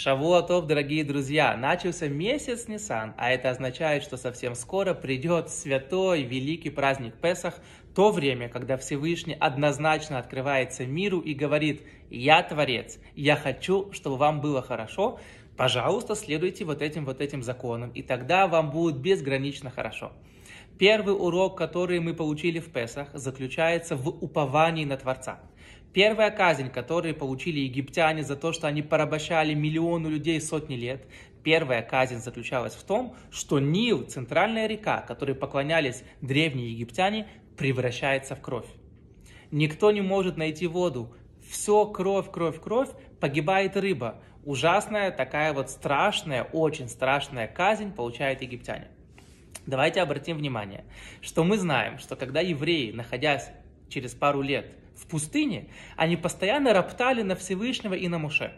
Шавуатов, дорогие друзья, начался месяц Нисан, а это означает, что совсем скоро придет святой великий праздник Песах, то время, когда Всевышний однозначно открывается миру и говорит «Я Творец, я хочу, чтобы вам было хорошо», пожалуйста, следуйте вот этим вот этим законам, и тогда вам будет безгранично хорошо. Первый урок, который мы получили в Песах, заключается в уповании на Творца. Первая казнь, которую получили египтяне за то, что они порабощали миллионы людей сотни лет, первая казнь заключалась в том, что Нил, центральная река, которой поклонялись древние египтяне, превращается в кровь. Никто не может найти воду. Все кровь, кровь, кровь, погибает рыба. Ужасная такая вот страшная, очень страшная казнь получают египтяне. Давайте обратим внимание, что мы знаем, что когда евреи, находясь через пару лет в пустыне, они постоянно роптали на Всевышнего и на Муше.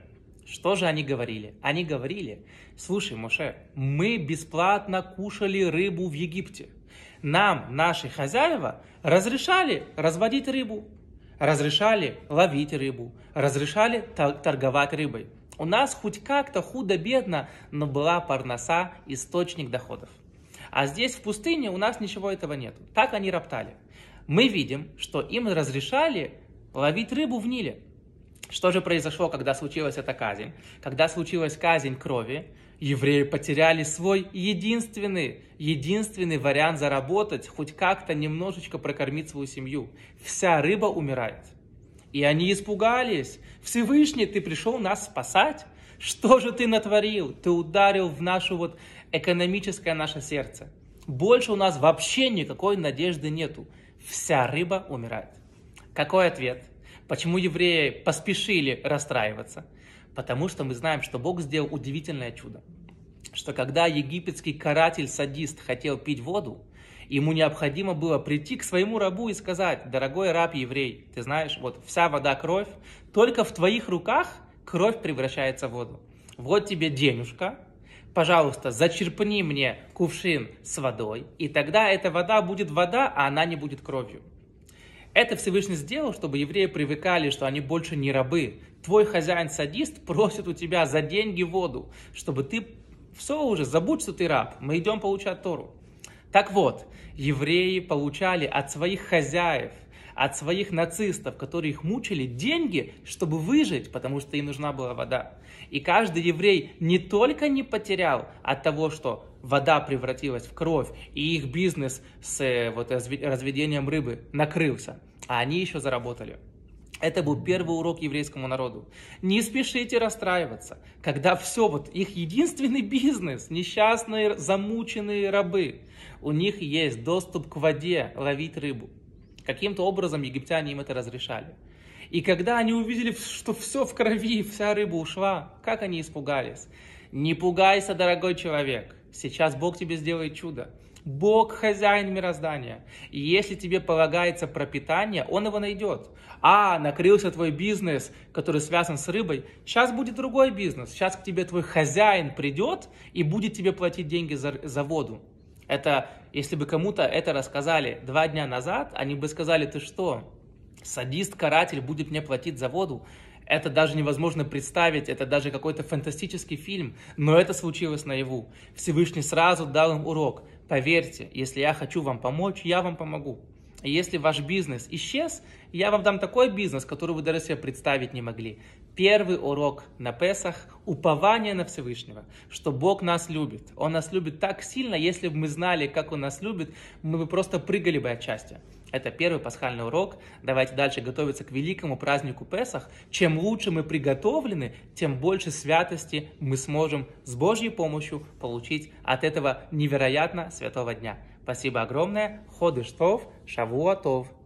Что же они говорили? Они говорили, слушай, Муше, мы бесплатно кушали рыбу в Египте. Нам наши хозяева разрешали разводить рыбу, разрешали ловить рыбу, разрешали торговать рыбой. У нас хоть как-то худо-бедно, но была парноса, источник доходов. А здесь в пустыне у нас ничего этого нет. Так они роптали мы видим, что им разрешали ловить рыбу в Ниле. Что же произошло, когда случилась эта казнь? Когда случилась казнь крови, евреи потеряли свой единственный, единственный вариант заработать, хоть как-то немножечко прокормить свою семью. Вся рыба умирает. И они испугались. Всевышний, ты пришел нас спасать? Что же ты натворил? Ты ударил в наше вот экономическое наше сердце. Больше у нас вообще никакой надежды нету вся рыба умирает. Какой ответ? Почему евреи поспешили расстраиваться? Потому что мы знаем, что Бог сделал удивительное чудо. Что когда египетский каратель-садист хотел пить воду, ему необходимо было прийти к своему рабу и сказать, дорогой раб еврей, ты знаешь, вот вся вода кровь, только в твоих руках кровь превращается в воду. Вот тебе денежка, пожалуйста, зачерпни мне кувшин с водой, и тогда эта вода будет вода, а она не будет кровью. Это Всевышний сделал, чтобы евреи привыкали, что они больше не рабы. Твой хозяин-садист просит у тебя за деньги воду, чтобы ты все уже, забудь, что ты раб, мы идем получать Тору. Так вот, евреи получали от своих хозяев – от своих нацистов, которые их мучили, деньги, чтобы выжить, потому что им нужна была вода. И каждый еврей не только не потерял от того, что вода превратилась в кровь, и их бизнес с э, вот, разведением рыбы накрылся, а они еще заработали. Это был первый урок еврейскому народу. Не спешите расстраиваться, когда все, вот их единственный бизнес, несчастные замученные рабы, у них есть доступ к воде, ловить рыбу. Каким-то образом египтяне им это разрешали. И когда они увидели, что все в крови, вся рыба ушла, как они испугались. Не пугайся, дорогой человек, сейчас Бог тебе сделает чудо. Бог хозяин мироздания. И если тебе полагается пропитание, он его найдет. А, накрылся твой бизнес, который связан с рыбой. Сейчас будет другой бизнес. Сейчас к тебе твой хозяин придет и будет тебе платить деньги за, за воду. Это, если бы кому-то это рассказали два дня назад, они бы сказали, ты что, садист-каратель будет мне платить за воду? Это даже невозможно представить, это даже какой-то фантастический фильм, но это случилось наяву. Всевышний сразу дал им урок. Поверьте, если я хочу вам помочь, я вам помогу. Если ваш бизнес исчез, я вам дам такой бизнес, который вы даже себе представить не могли. Первый урок на Песах – упование на Всевышнего, что Бог нас любит. Он нас любит так сильно, если бы мы знали, как Он нас любит, мы бы просто прыгали бы от счастья. Это первый пасхальный урок. Давайте дальше готовиться к великому празднику Песах. Чем лучше мы приготовлены, тем больше святости мы сможем с Божьей помощью получить от этого невероятно святого дня. Спасибо огромное. Ходыштов, шавуатов.